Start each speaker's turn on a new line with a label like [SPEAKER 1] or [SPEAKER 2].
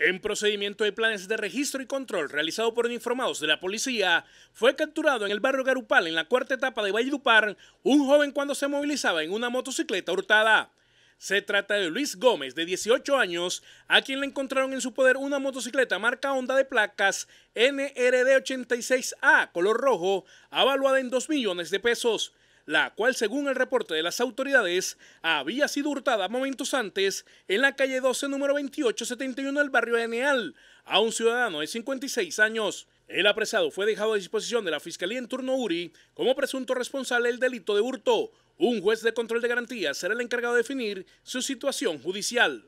[SPEAKER 1] En procedimiento de planes de registro y control realizado por informados de la policía, fue capturado en el barrio Garupal, en la cuarta etapa de Valledupar, un joven cuando se movilizaba en una motocicleta hurtada. Se trata de Luis Gómez, de 18 años, a quien le encontraron en su poder una motocicleta marca Honda de placas NRD86A color rojo, avaluada en 2 millones de pesos la cual según el reporte de las autoridades había sido hurtada momentos antes en la calle 12 número 2871 del barrio de Neal a un ciudadano de 56 años. El apresado fue dejado a disposición de la Fiscalía en turno URI como presunto responsable del delito de hurto. Un juez de control de garantías será el encargado de definir su situación judicial.